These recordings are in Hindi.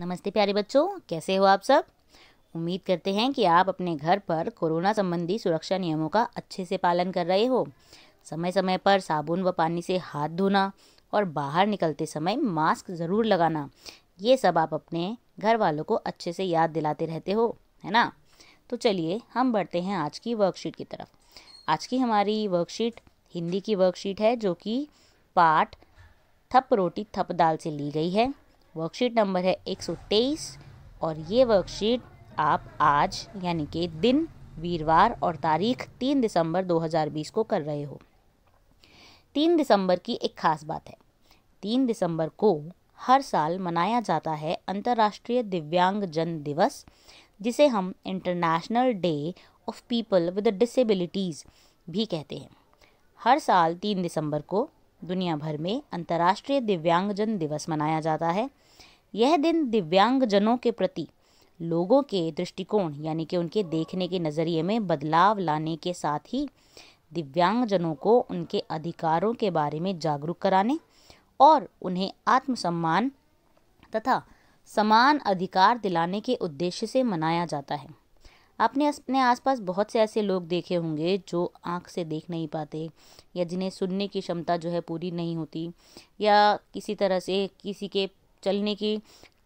नमस्ते प्यारे बच्चों कैसे हो आप सब उम्मीद करते हैं कि आप अपने घर पर कोरोना संबंधी सुरक्षा नियमों का अच्छे से पालन कर रहे हो समय समय पर साबुन व पानी से हाथ धोना और बाहर निकलते समय मास्क ज़रूर लगाना ये सब आप अपने घर वालों को अच्छे से याद दिलाते रहते हो है ना तो चलिए हम बढ़ते हैं आज की वर्कशीट की तरफ आज की हमारी वर्कशीट हिंदी की वर्कशीट है जो कि पाठ थप रोटी थप दाल से ली गई है वर्कशीट नंबर है 123 और ये वर्कशीट आप आज यानी कि दिन वीरवार और तारीख 3 दिसंबर 2020 को कर रहे हो 3 दिसंबर की एक खास बात है 3 दिसंबर को हर साल मनाया जाता है अंतर्राष्ट्रीय दिव्यांग जन दिवस जिसे हम international day of people with disabilities भी कहते हैं हर साल तीन दिसंबर को दुनिया भर में अंतर्राष्ट्रीय दिव्यांगजन दिवस मनाया जाता है यह दिन दिव्यांगजनों के प्रति लोगों के दृष्टिकोण यानी कि उनके देखने के नज़रिए में बदलाव लाने के साथ ही दिव्यांगजनों को उनके अधिकारों के बारे में जागरूक कराने और उन्हें आत्मसम्मान तथा समान अधिकार दिलाने के उद्देश्य से मनाया जाता है आपने अपने आसपास बहुत से ऐसे लोग देखे होंगे जो आँख से देख नहीं पाते या जिन्हें सुनने की क्षमता जो है पूरी नहीं होती या किसी तरह से किसी के चलने की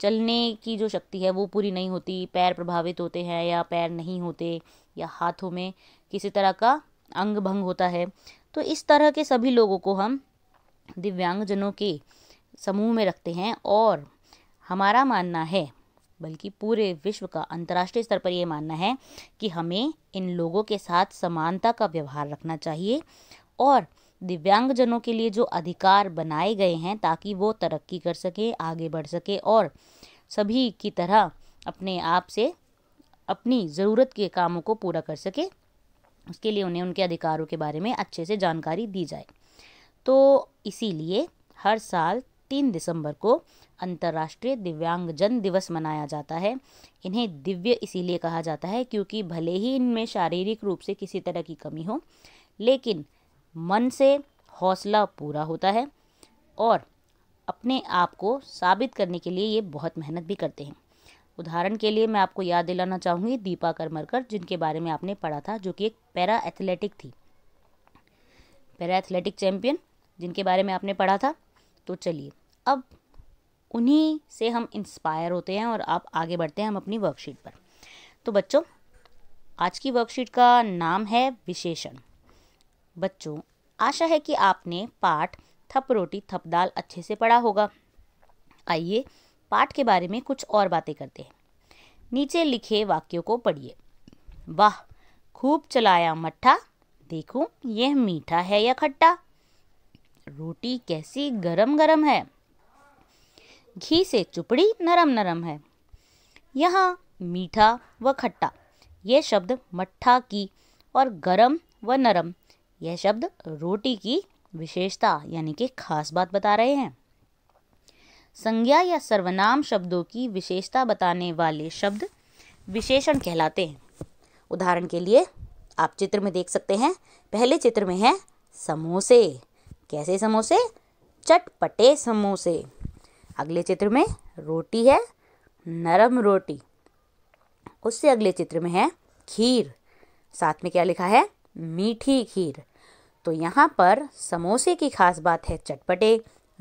चलने की जो शक्ति है वो पूरी नहीं होती पैर प्रभावित होते हैं या पैर नहीं होते या हाथों में किसी तरह का अंग भंग होता है तो इस तरह के सभी लोगों को हम दिव्यांगजनों के समूह में रखते हैं और हमारा मानना है बल्कि पूरे विश्व का अंतर्राष्ट्रीय स्तर पर ये मानना है कि हमें इन लोगों के साथ समानता का व्यवहार रखना चाहिए और दिव्यांगजनों के लिए जो अधिकार बनाए गए हैं ताकि वो तरक्की कर सके आगे बढ़ सके और सभी की तरह अपने आप से अपनी ज़रूरत के कामों को पूरा कर सके उसके लिए उन्हें उनके अधिकारों के बारे में अच्छे से जानकारी दी जाए तो इसीलिए हर साल तीन दिसंबर को अंतर्राष्ट्रीय दिव्यांगजन दिवस मनाया जाता है इन्हें दिव्य इसीलिए कहा जाता है क्योंकि भले ही इनमें शारीरिक रूप से किसी तरह की कमी हो लेकिन मन से हौसला पूरा होता है और अपने आप को साबित करने के लिए ये बहुत मेहनत भी करते हैं उदाहरण के लिए मैं आपको याद दिलाना चाहूँगी दीपा करमरकर जिनके बारे में आपने पढ़ा था जो कि एक पैरा एथलेटिक थी पैरा एथलेटिक चैम्पियन जिनके बारे में आपने पढ़ा था तो चलिए अब उन्हीं से हम इंस्पायर होते हैं और आप आगे बढ़ते हैं हम अपनी वर्कशीट पर तो बच्चों आज की वर्कशीट का नाम है विशेषण बच्चों आशा है कि आपने पाठ थप रोटी थप दाल अच्छे से पढ़ा होगा आइए पाठ के बारे में कुछ और बातें करते हैं नीचे लिखे वाक्यों को पढ़िए वाह खूब चलाया मट्ठा देखो यह मीठा है या खट्टा रोटी कैसी गरम गरम है घी से चुपड़ी नरम नरम है यहाँ मीठा व खट्टा ये शब्द मट्ठा की और गरम व नरम यह शब्द रोटी की विशेषता यानी कि खास बात बता रहे हैं संज्ञा या सर्वनाम शब्दों की विशेषता बताने वाले शब्द विशेषण कहलाते हैं उदाहरण के लिए आप चित्र में देख सकते हैं पहले चित्र में है समोसे कैसे समोसे चटपटे समोसे अगले चित्र में रोटी है नरम रोटी उससे अगले चित्र में है खीर साथ में क्या लिखा है मीठी खीर तो यहाँ पर समोसे की खास बात है चटपटे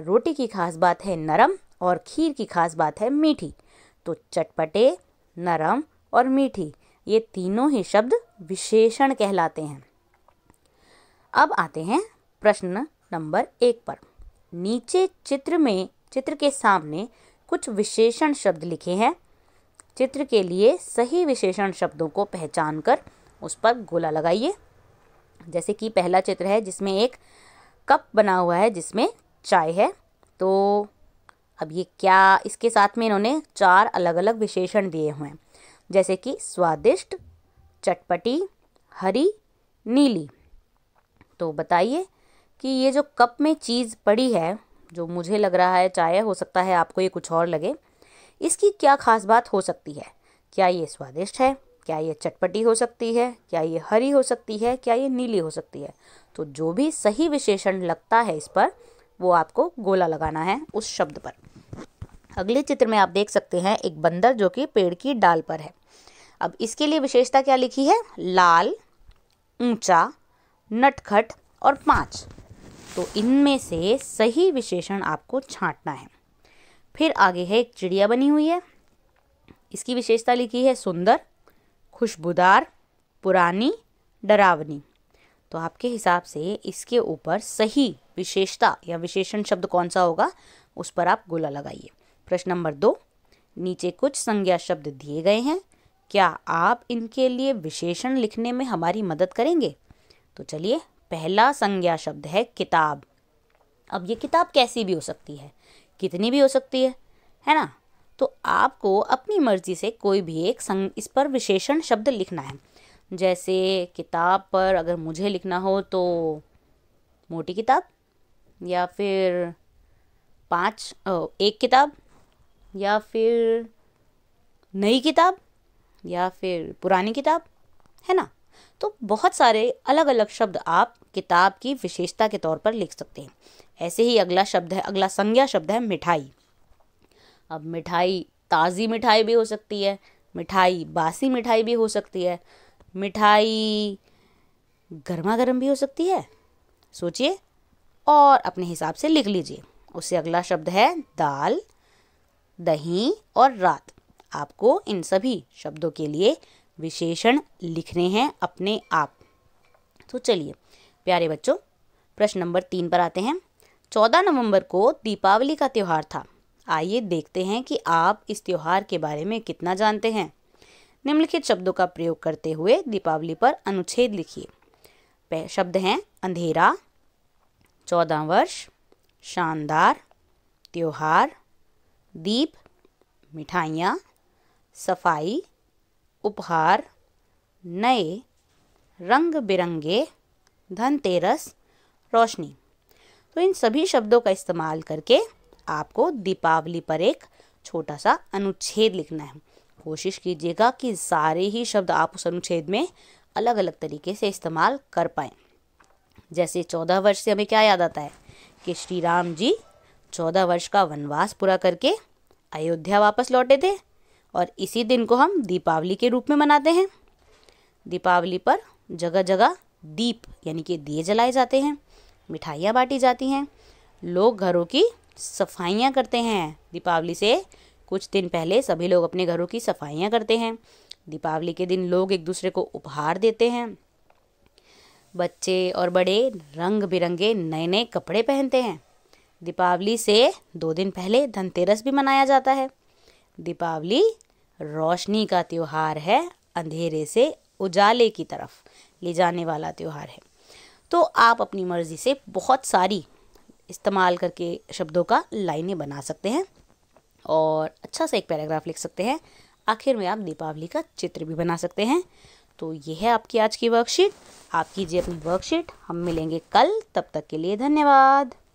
रोटी की खास बात है नरम और खीर की खास बात है मीठी तो चटपटे नरम और मीठी ये तीनों ही शब्द विशेषण कहलाते हैं अब आते हैं प्रश्न नंबर एक पर नीचे चित्र में चित्र के सामने कुछ विशेषण शब्द लिखे हैं चित्र के लिए सही विशेषण शब्दों को पहचान कर उस पर गोला लगाइए जैसे कि पहला चित्र है जिसमें एक कप बना हुआ है जिसमें चाय है तो अब ये क्या इसके साथ में इन्होंने चार अलग अलग विशेषण दिए हुए हैं जैसे कि स्वादिष्ट चटपटी हरी नीली तो बताइए कि ये जो कप में चीज़ पड़ी है जो मुझे लग रहा है चाय हो सकता है आपको ये कुछ और लगे इसकी क्या खास बात हो सकती है क्या ये स्वादिष्ट है क्या ये चटपटी हो सकती है क्या ये हरी हो सकती है क्या ये नीली हो सकती है तो जो भी सही विशेषण लगता है इस पर वो आपको गोला लगाना है उस शब्द पर अगले चित्र में आप देख सकते हैं एक बंदर जो कि पेड़ की डाल पर है अब इसके लिए विशेषता क्या लिखी है लाल ऊंचा नटखट और पांच तो इनमें से सही विशेषण आपको छांटना है फिर आगे है एक चिड़िया बनी हुई है इसकी विशेषता लिखी है सुंदर खुशबूदार पुरानी डरावनी तो आपके हिसाब से इसके ऊपर सही विशेषता या विशेषण शब्द कौन सा होगा उस पर आप गोला लगाइए प्रश्न नंबर दो नीचे कुछ संज्ञा शब्द दिए गए हैं क्या आप इनके लिए विशेषण लिखने में हमारी मदद करेंगे तो चलिए पहला संज्ञा शब्द है किताब अब ये किताब कैसी भी हो सकती है कितनी भी हो सकती है है ना तो आपको अपनी मर्जी से कोई भी एक संग इस पर विशेषण शब्द लिखना है जैसे किताब पर अगर मुझे लिखना हो तो मोटी किताब या फिर पाँच एक किताब या फिर नई किताब या फिर पुरानी किताब है ना तो बहुत सारे अलग अलग शब्द आप किताब की विशेषता के तौर पर लिख सकते हैं ऐसे ही अगला शब्द है अगला संज्ञा शब्द है मिठाई अब मिठाई ताज़ी मिठाई भी हो सकती है मिठाई बासी मिठाई भी हो सकती है मिठाई गर्मा गर्म भी हो सकती है सोचिए और अपने हिसाब से लिख लीजिए उससे अगला शब्द है दाल दही और रात आपको इन सभी शब्दों के लिए विशेषण लिखने हैं अपने आप तो चलिए प्यारे बच्चों प्रश्न नंबर तीन पर आते हैं चौदह नवंबर को दीपावली का त्यौहार था आइए देखते हैं कि आप इस त्यौहार के बारे में कितना जानते हैं निम्नलिखित शब्दों का प्रयोग करते हुए दीपावली पर अनुच्छेद लिखिए शब्द हैं अंधेरा चौदह वर्ष शानदार त्यौहार दीप मिठाइयाँ सफाई उपहार नए रंग बिरंगे धनतेरस रोशनी तो इन सभी शब्दों का इस्तेमाल करके आपको दीपावली पर एक छोटा सा अनुच्छेद लिखना है कोशिश कीजिएगा कि सारे ही शब्द आप उस अनुच्छेद में अलग अलग तरीके से इस्तेमाल कर पाए जैसे चौदह वर्ष से हमें क्या याद आता है कि श्री राम जी चौदह वर्ष का वनवास पूरा करके अयोध्या वापस लौटे थे और इसी दिन को हम दीपावली के रूप में मनाते हैं दीपावली पर जगह जगह दीप यानी कि दिए जलाए जाते हैं मिठाइयाँ बांटी जाती हैं लोग घरों की सफाइयाँ करते हैं दीपावली से कुछ दिन पहले सभी लोग अपने घरों की सफाइयाँ करते हैं दीपावली के दिन लोग एक दूसरे को उपहार देते हैं बच्चे और बड़े रंग बिरंगे नए नए कपड़े पहनते हैं दीपावली से दो दिन पहले धनतेरस भी मनाया जाता है दीपावली रोशनी का त्यौहार है अंधेरे से उजाले की तरफ ले जाने वाला त्यौहार है तो आप अपनी मर्ज़ी से बहुत सारी इस्तेमाल करके शब्दों का लाइनें बना सकते हैं और अच्छा सा एक पैराग्राफ लिख सकते हैं आखिर में आप दीपावली का चित्र भी बना सकते हैं तो ये है आपकी आज की वर्कशीट आप कीजिए अपनी वर्कशीट हम मिलेंगे कल तब तक के लिए धन्यवाद